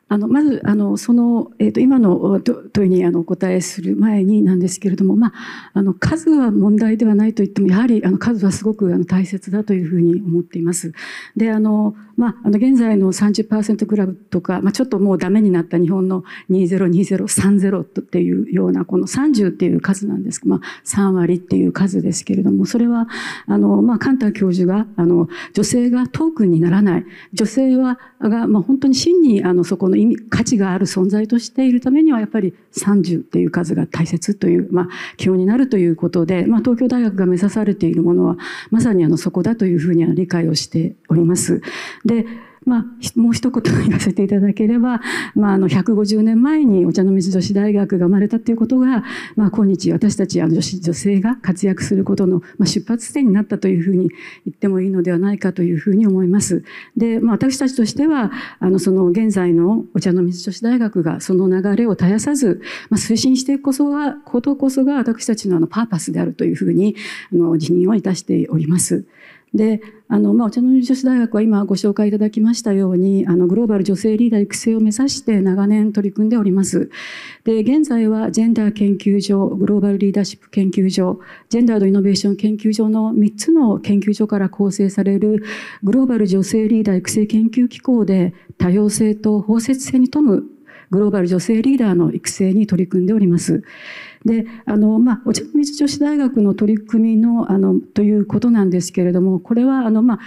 あのまずあのその、えーと、今の問いにあのお答えする前になんですけれども、まあ、あの数は問題ではないといってもやはりあの数はすごくあの大切だというふうに思っています。であのまあ、あの現在の30%クラブとか、まあ、ちょっともうダメになった日本の202030っていうようなこの30っていう数なんですまあ、3割っていう数ですけれどもそれはあの、まあ、カンタ教授があの女性がトークンにならない女性はが、まあ、本当に真にあのそこの意味、価値がある存在としているためには、やっぱり30っていう数が大切という、まあ、基本になるということで、まあ、東京大学が目指されているものは、まさにあの、そこだというふうには理解をしております。で、まあ、もう一言言わせていただければ、まあ、あの150年前にお茶の水女子大学が生まれたということが、まあ、今日私たちあの女子女性が活躍することの、出発点になったというふうに言ってもいいのではないかというふうに思います。で、まあ、私たちとしてはあのその現在のお茶の水女子大学がその流れを絶やさず、まあ、推進していくことがことこそが私たちのあのパーパスであるというふうにあの辞任をいたしております。であの、まあ、お茶の水女子大学は今ご紹介いただきましたようにあのグローバル女性リーダー育成を目指して長年取り組んでおりますで現在はジェンダー研究所グローバルリーダーシップ研究所ジェンダードイノベーション研究所の3つの研究所から構成されるグローバル女性リーダー育成研究機構で多様性と包摂性に富むグローバル女性リーダーの育成に取り組んでおります。で、あの、まあ、お茶の水女子大学の取り組みの、あの、ということなんですけれども、これは、あの、まあ、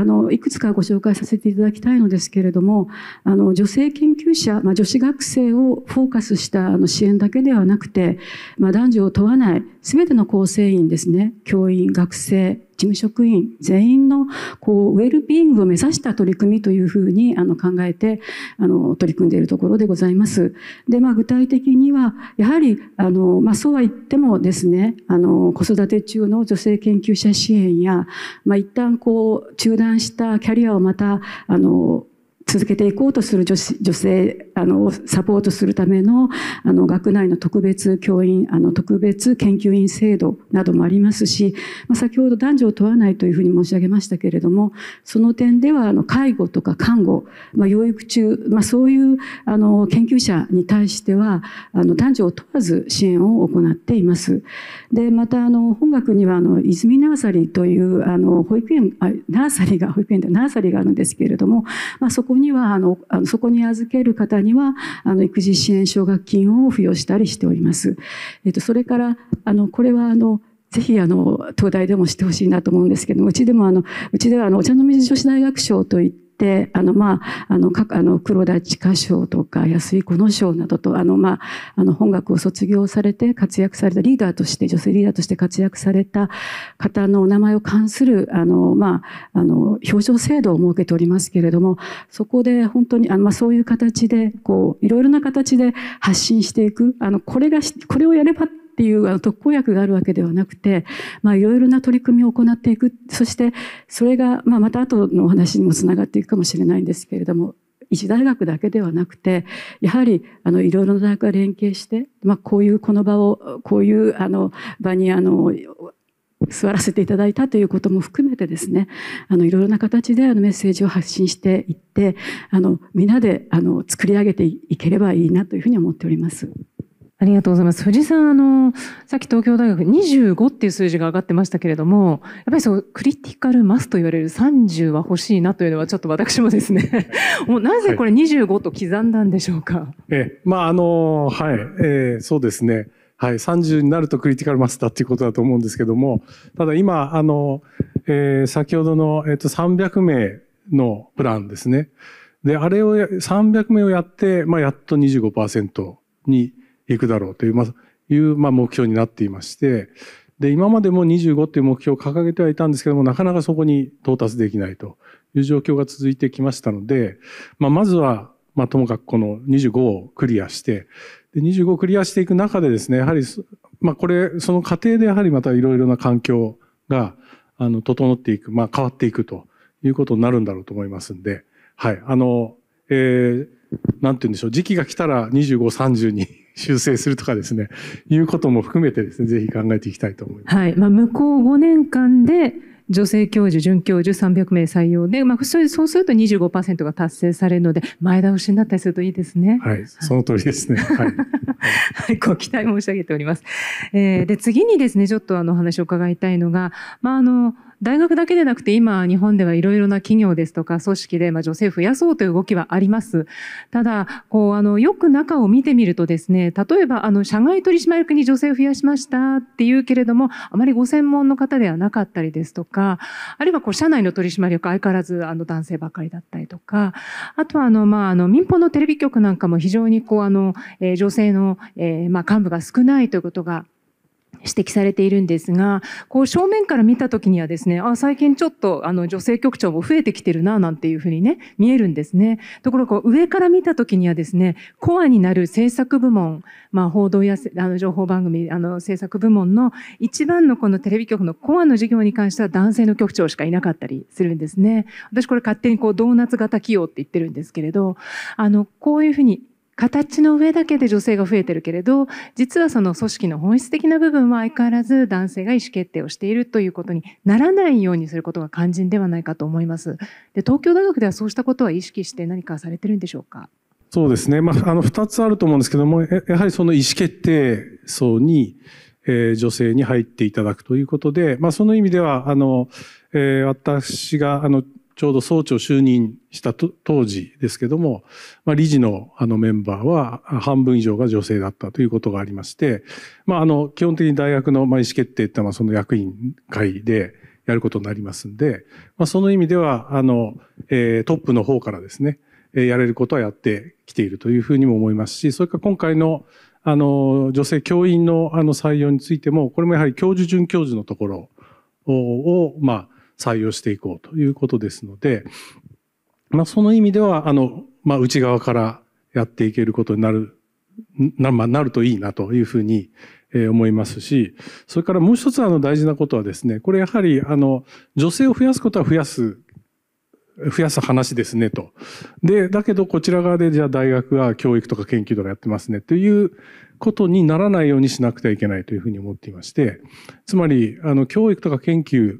あの、いくつかご紹介させていただきたいのですけれども、あの、女性研究者、まあ、女子学生をフォーカスしたあの支援だけではなくて、まあ、男女を問わない、すべての構成員ですね、教員、学生、事務職員全員のこうウェルビーイングを目指した取り組みというふうにあの考えてあの取り組んでいるところでございます。で、まあ、具体的にはやはりあの、まあ、そうは言ってもですねあの子育て中の女性研究者支援や、まあ、一旦こう中断したキャリアをまたあの続けていこうとする女性あのサポートするためのあの学内の特別教員あの特別研究員制度などもありますし、まあ、先ほど男女を問わないというふうに申し上げましたけれどもその点ではあの介護とか看護、まあ、養育中、まあ、そういうあの研究者に対してはあの男女を問わず支援を行っています。でまたあの本学にはあの泉ナーサリーというあの保育園あナーサリーが保育園でナーサリーがあるんですけれども、まあ、そこにはあのあのそこに預ける方には、あの、育児支援奨学金を付与したりしております。えっと、それから、あの、これは、あの、ぜひ、あの、東大でもしてほしいなと思うんですけども、うちでも、あの、うちでは、あの、お茶の水女子大学賞といって、、あの、まあ、あの、かあの黒田地下賞とか安井子の賞などと、あの、まあ、あの、本学を卒業されて活躍されたリーダーとして、女性リーダーとして活躍された方のお名前を関する、あの、まあ、あの、表彰制度を設けておりますけれども、そこで本当に、あの、まあ、そういう形で、こう、いろいろな形で発信していく、あの、これが、これをやればっていうあの特効薬があるわけではなくて、まあ、いろいろな取り組みを行っていくそしてそれが、まあ、また後のお話にもつながっていくかもしれないんですけれども一大学だけではなくてやはりあのいろいろな大学が連携して、まあ、こういうこの場をこういうあの場にあの座らせていただいたということも含めてですねあのいろいろな形であのメッセージを発信していってあの皆であの作り上げていければいいなというふうに思っております。ありがとうございます。藤井さん、あの、さっき東京大学25っていう数字が上がってましたけれども、やっぱりそう、クリティカルマスと言われる30は欲しいなというのは、ちょっと私もですね、もうなぜこれ25と刻んだんでしょうか。はい、え、まあ、あの、はい、えー、そうですね。はい、30になるとクリティカルマスだっていうことだと思うんですけども、ただ今、あの、えー、先ほどの、えっ、ー、と、300名のプランですね。で、あれを、300名をやって、まあ、やっと25%に、いくだろうという、まあ、いうまあ目標になっていまして、で、今までも25っていう目標を掲げてはいたんですけども、なかなかそこに到達できないという状況が続いてきましたので、まあ、まずは、まあ、ともかくこの25をクリアして、で25をクリアしていく中でですね、やはり、まあ、これ、その過程でやはりまたいろいろな環境が、あの、整っていく、まあ、変わっていくということになるんだろうと思いますんで、はい、あの、えー、なんて言うんでしょう、時期が来たら25、30に修正するとかですね、いうことも含めてですね、ぜひ考えていきたいと思います。はい。まあ、向こう5年間で、女性教授、准教授300名採用で、まあ、そうすると25%が達成されるので、前倒しになったりするといいですね。はい、その通りですね。はい。はい、ご期待申し上げております。えー、で、次にですね、ちょっとあの話を伺いたいのが、まあ、あの、大学だけでなくて今日本ではいろいろな企業ですとか組織でま女性増やそうという動きはあります。ただ、こうあのよく中を見てみるとですね、例えばあの社外取締役に女性を増やしましたっていうけれども、あまりご専門の方ではなかったりですとか、あるいはこう社内の取締役相変わらずあの男性ばかりだったりとか、あとはあのまああの民放のテレビ局なんかも非常にこうあの、えー、女性の、えー、ま幹部が少ないということが指摘されているんですが、こう正面から見た時にはですね、あ、最近ちょっとあの女性局長も増えてきてるな、なんていうふうにね、見えるんですね。ところが上から見た時にはですね、コアになる制作部門、まあ報道やあの情報番組、あの制作部門の一番のこのテレビ局のコアの事業に関しては男性の局長しかいなかったりするんですね。私これ勝手にこうドーナツ型企業って言ってるんですけれど、あの、こういうふうに形の上だけで女性が増えてるけれど、実はその組織の本質的な部分は相変わらず男性が意思決定をしているということにならないようにすることが肝心ではないかと思います。で、東京大学ではそうしたことは意識して何かされてるんでしょうかそうですね。まあ、あの、二つあると思うんですけども、やはりその意思決定層に、えー、女性に入っていただくということで、まあ、その意味では、あの、えー、私が、あの、ちょうど総長就任したと当時ですけども、まあ、理事のあのメンバーは半分以上が女性だったということがありまして、まあ、あの、基本的に大学のまあ意思決定ってのはその役員会でやることになりますんで、まあ、その意味では、あの、えー、トップの方からですね、やれることはやってきているというふうにも思いますし、それから今回の、あの、女性教員のあの採用についても、これもやはり教授、准教授のところを、まあ、採用していこうということですので、まあ、その意味では、あの、まあ、内側からやっていけることになる、な、まあ、なるといいなというふうに、え思いますし、それからもう一つあの大事なことはですね、これやはり、あの、女性を増やすことは増やす増やす話ですねと。で、だけどこちら側でじゃあ大学は教育とか研究とかやってますねということにならないようにしなくてはいけないというふうに思っていまして、つまり、あの、教育とか研究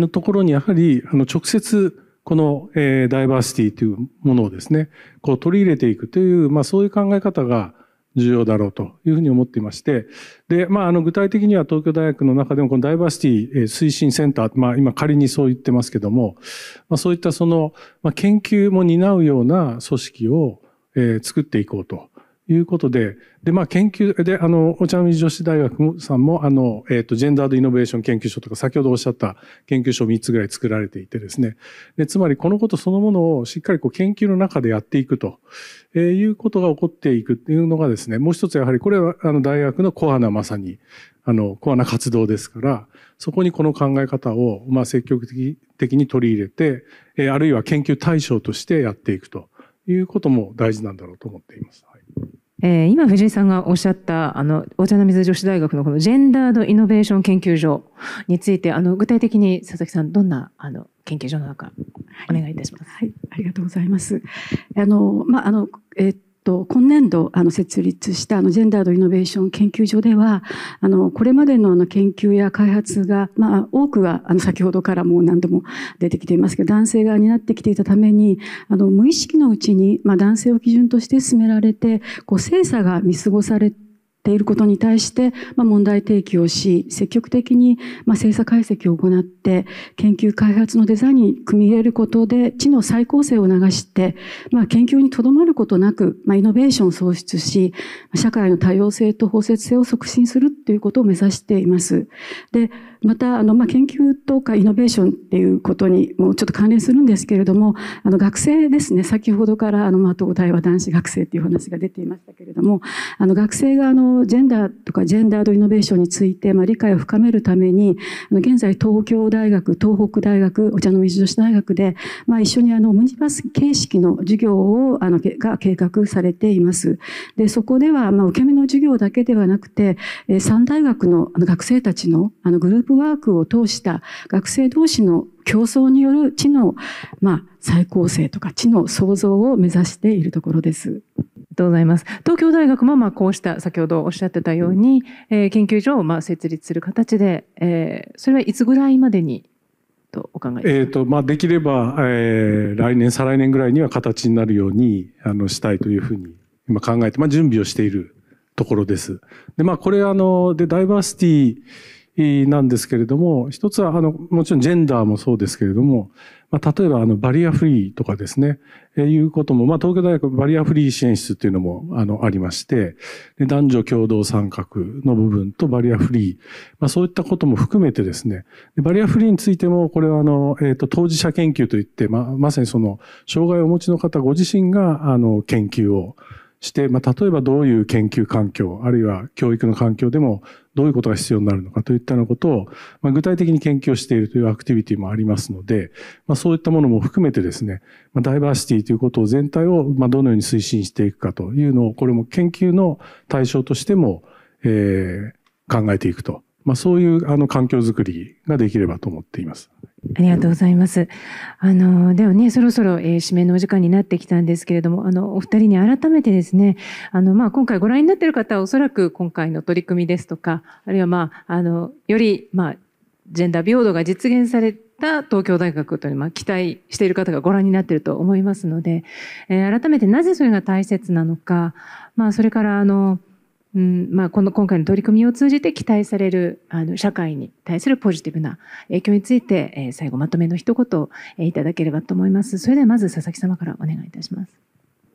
のところにやはりあの直接この、えー、ダイバーシティというものをですねこう取り入れていくという、まあ、そういう考え方が重要だろうというふうに思っていまして、で、まあ、あの、具体的には東京大学の中でもこのダイバーシティ推進センター、まあ、今仮にそう言ってますけども、まあ、そういったその、まあ、研究も担うような組織を、えー、作っていこうということで、で、まあ、研究で、あの、お茶の水女子大学さんも、あの、えっ、ー、と、ジェンダードイノベーション研究所とか、先ほどおっしゃった研究所3つぐらい作られていてですね。で、つまり、このことそのものをしっかりこう研究の中でやっていくと、えー、いうことが起こっていくっていうのがですね、もう一つやはり、これは、あの、大学のコアなまさに、あの、コアな活動ですから、そこにこの考え方を、まあ、積極的に取り入れて、えー、あるいは研究対象としてやっていくということも大事なんだろうと思っています。えー、今藤井さんがおっしゃったあのお茶の水女子大学のこのジェンダードイノベーション研究所についてあの具体的に佐々木さんどんなあの研究所なのかお願いいたします。はい、はい、ありがとうございます。あのまああのえっ、ー、と今年度あの設立したあのジェンダードイノベーション研究所ではあのこれまでのあの研究や開発が、まあ、多くはあの先ほどからもう何度も出てきていますけど男性側になってきていたためにあの無意識のうちに、まあ、男性を基準として進められてこう精査が見過ごされてていることに対して、まあ、問題提起をし、積極的に、まあ、精査解析を行って、研究開発のデザインに組み入れることで、知の再構成を流して、まあ、研究にとどまることなく、まあ、イノベーションを創出し、社会の多様性と包摂性を促進するということを目指しています。で、またあの、まあ、研究とかイノベーションっていうことにもちょっと関連するんですけれどもあの学生ですね先ほどからあの、まあ、東大は男子学生っていう話が出ていましたけれどもあの学生があのジェンダーとかジェンダードイノベーションについて、まあ、理解を深めるためにあの現在東京大学東北大学お茶の水女子大学で、まあ、一緒にあのムニバス形式の授業をあのが計画されています。でそこでは、まあ、受け身の授業だけではなくて三大学の学生たちのあのグループプワークを通した学生同士の競争による知能、まあ、再構成とか知能創造を目指しているところです。ありがとうございます。東京大学もまあこうした先ほどおっしゃってたように、えー、研究所をまあ設立する形で、えー、それはいつぐらいまでにとお考ええーとまあ、できれば、えー、来年再来年ぐらいには形になるようにあのしたいというふうに今考えて、まあ、準備をしているところです。でまあこれあのでダイバーシティなんですけれども、一つはあのもちろんジェンダーもそうですけれども、まあ、例えばあのバリアフリーとかですね、えー、いうことも、まあ、東京大学バリアフリー支援室っていうのもあのありまして男女共同参画の部分とバリアフリー、まあ、そういったことも含めてですね、バリアフリーについても、これはあの、えーと、と当事者研究といって、まあ、まさにその障害をお持ちの方ご自身があの研究をして、まあ、例えばどういう研究環境、あるいは教育の環境でもどういうことが必要になるのかといったようなことを、まあ、具体的に研究をしているというアクティビティもありますので、まあ、そういったものも含めてですね、まあ、ダイバーシティということを全体を、まあ、どのように推進していくかというのを、これも研究の対象としても、えー、考えていくとまあ、そういうあの環境づくりができればと思っています。ありがとうございます。あのではねそろそろ、えー、締めのお時間になってきたんですけれどもあのお二人に改めてですねあの、まあ、今回ご覧になっている方はおそらく今回の取り組みですとかあるいは、まあ、あのより、まあ、ジェンダー平等が実現された東京大学というのは期待している方がご覧になっていると思いますので、えー、改めてなぜそれが大切なのか、まあ、それからあのうんまあ、この今回の取り組みを通じて期待されるあの社会に対するポジティブな影響について、え最後まとめの一言、えいただければと思います。それではまず佐々木様からお願いいたします。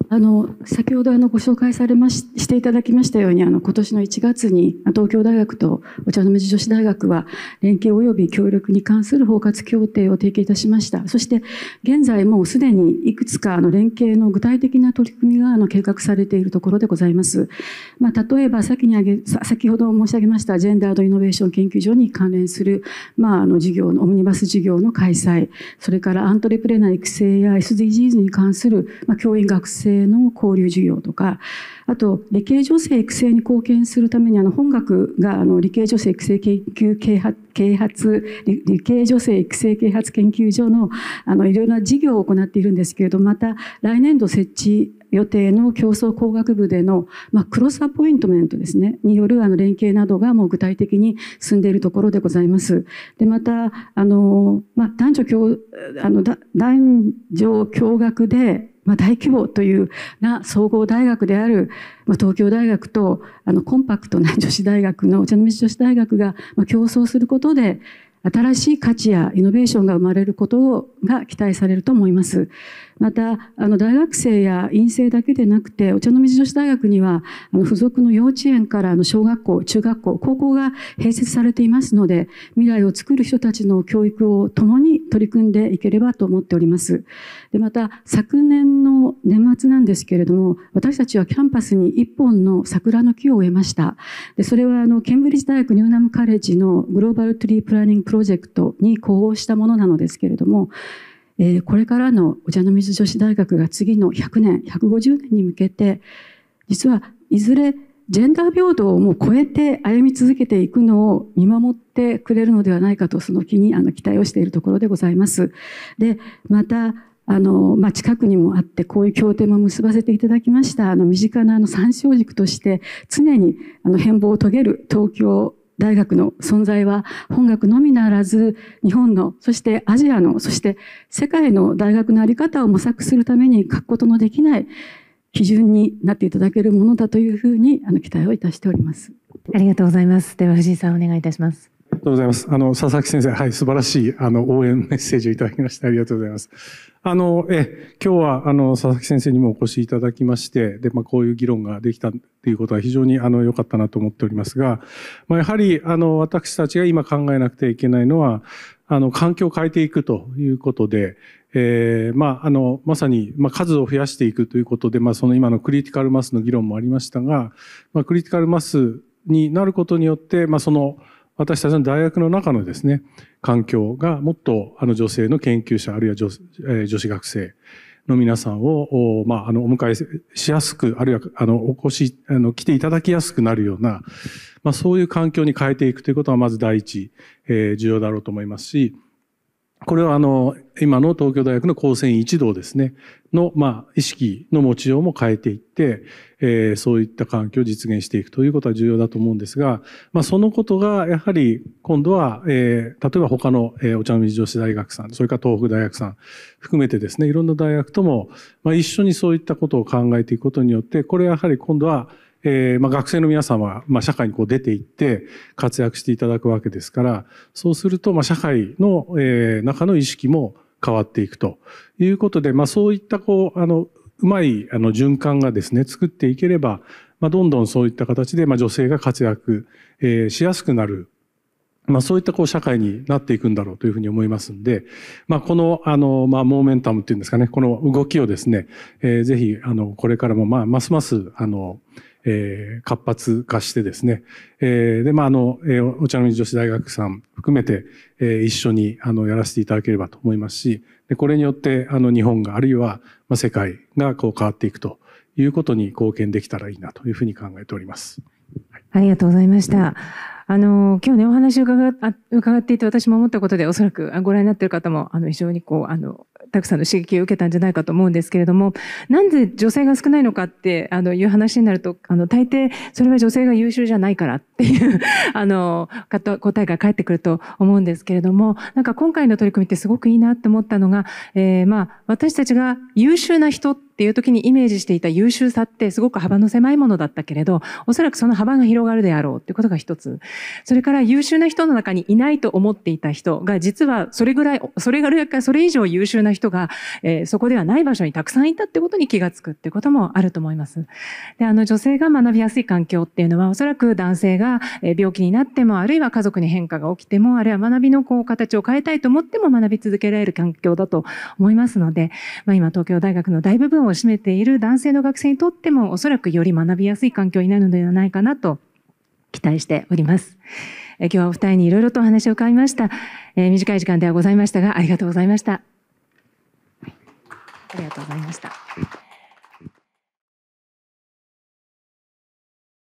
あの先ほどあのご紹介されまししていただきましたようにあの今年の1月に東京大学とお茶の水女子大学は連携及び協力に関する包括協定を提携いたしましたそして現在もうすでにいくつかあの連携の具体的な取り組みがあの計画されているところでございます、まあ、例えば先にあげ先ほど申し上げましたジェンダードイノベーション研究所に関連する、まあ、あの事業のオムニバス事業の開催それからアントレプレナー育成や SDGs に関する、まあ、教員学生性の交流需業とかあと理系女性育成に貢献するためにあの本学があの理系女性育成研究啓発啓発理系女性育成啓発研究所のあのいろいろな事業を行っているんですけれどまた来年度設置予定の競争工学部での、まあ、クロスアポイントメントですね、によるあの連携などがもう具体的に進んでいるところでございます。で、また、あの、まあ、男女共、あの、男女共学で、まあ、大規模というな総合大学である、まあ、東京大学とあのコンパクトな女子大学のお茶の道女子大学が、競争することで新しい価値やイノベーションが生まれることが期待されると思います。またあの大学生や院生だけでなくてお茶の水女子大学にはあの付属の幼稚園からの小学校中学校高校が併設されていますので未来を作る人たちの教育を共に取り組んでいければと思っておりますでまた昨年の年末なんですけれども私たちはキャンパスに1本の桜の木を植えましたでそれはあのケンブリッジ大学ニューナムカレッジのグローバルトリープランニングプロジェクトに呼応したものなのですけれどもえー、これからのお茶の水女子大学が次の100年、150年に向けて、実はいずれジェンダー平等をもう超えて歩み続けていくのを見守ってくれるのではないかと、その気にあの期待をしているところでございます。で、また、あの、まあ、近くにもあって、こういう協定も結ばせていただきました。あの、身近なあの、参照軸として、常に、あの、変貌を遂げる東京大学の存在は本学のみならず日本のそしてアジアのそして世界の大学の在り方を模索するために書くことのできない基準になっていただけるものだというふうにあの期待をいたしておりますありがとうございますでは藤井さんお願いいたしますとうございます。あの、佐々木先生、はい、素晴らしい、あの、応援メッセージをいただきまして、ありがとうございます。あの、え、今日は、あの、佐々木先生にもお越しいただきまして、で、まあ、こういう議論ができたっていうことは非常に、あの、良かったなと思っておりますが、まあ、やはり、あの、私たちが今考えなくてはいけないのは、あの、環境を変えていくということで、えー、まあ、あの、まさに、まあ、数を増やしていくということで、まあ、その今のクリティカルマスの議論もありましたが、まあ、クリティカルマスになることによって、まあ、その、私たちの大学の中のですね、環境がもっとあの女性の研究者あるいは女,、えー、女子学生の皆さんを、まあ、あの、お迎えしやすく、あるいは、あの、お越し、あの、来ていただきやすくなるような、まあ、そういう環境に変えていくということは、まず第一、えー、重要だろうと思いますし、これはあの、今の東京大学の高専一同ですね、の、まあ、意識の持ちようも変えていって、えー、そういった環境を実現していくということは重要だと思うんですが、まあ、そのことが、やはり、今度は、えー、例えば他の、えー、お茶の水女子大学さん、それから東北大学さん含めてですね、いろんな大学とも、まあ、一緒にそういったことを考えていくことによって、これやはり今度は、えー、まあ、学生の皆さんは、まあ、社会にこう出ていって活躍していただくわけですからそうすると、まあ、社会の、えー、中の意識も変わっていくということで、まあ、そういったこうあのうまいあの循環がですね作っていければ、まあ、どんどんそういった形で、まあ、女性が活躍、えー、しやすくなるまあ、そういったこう社会になっていくんだろうというふうに思いますんで、まあ、この、あの、まあ、モーメンタムっていうんですかね、この動きをですね、えぜひ、あの、これからも、まあ、ますます、あの、えー、活発化してですね、えー、で、まあ、あの、えー、お茶の水女子大学さん含めて、えー、一緒に、あの、やらせていただければと思いますし、で、これによって、あの、日本が、あるいは、まあ、世界が、こう、変わっていくということに貢献できたらいいなというふうに考えております。ありがとうございました。あの、今日ね、お話を伺伺っていて、私も思ったことで、おそらくご覧になっている方も、あの、非常にこう、あの、たくさんの刺激を受けたんじゃないかと思うんですけれども、なんで女性が少ないのかって、あの、いう話になると、あの、大抵、それは女性が優秀じゃないからっていう あの、答えが返ってくると思うんですけれども、なんか今回の取り組みってすごくいいなって思ったのが、えー、まあ、私たちが優秀な人ってっていう時にイメージしていた優秀さってすごく幅の狭いものだったけれど、おそらくその幅が広がるであろうってことが一つ。それから優秀な人の中にいないと思っていた人が、実はそれぐらい、それぐらいかそれ以上優秀な人が、えー、そこではない場所にたくさんいたってことに気がつくってこともあると思います。で、あの女性が学びやすい環境っていうのは、おそらく男性が病気になっても、あるいは家族に変化が起きても、あるいは学びのこう形を変えたいと思っても学び続けられる環境だと思いますので、まあ今東京大学の大部分を占めている男性の学生にとってもおそらくより学びやすい環境になるのではないかなと期待しております。え今日はお二人にいろいろとお話を伺いました、えー、短い時間ではございましたがありがとうございました。ありがとうございました。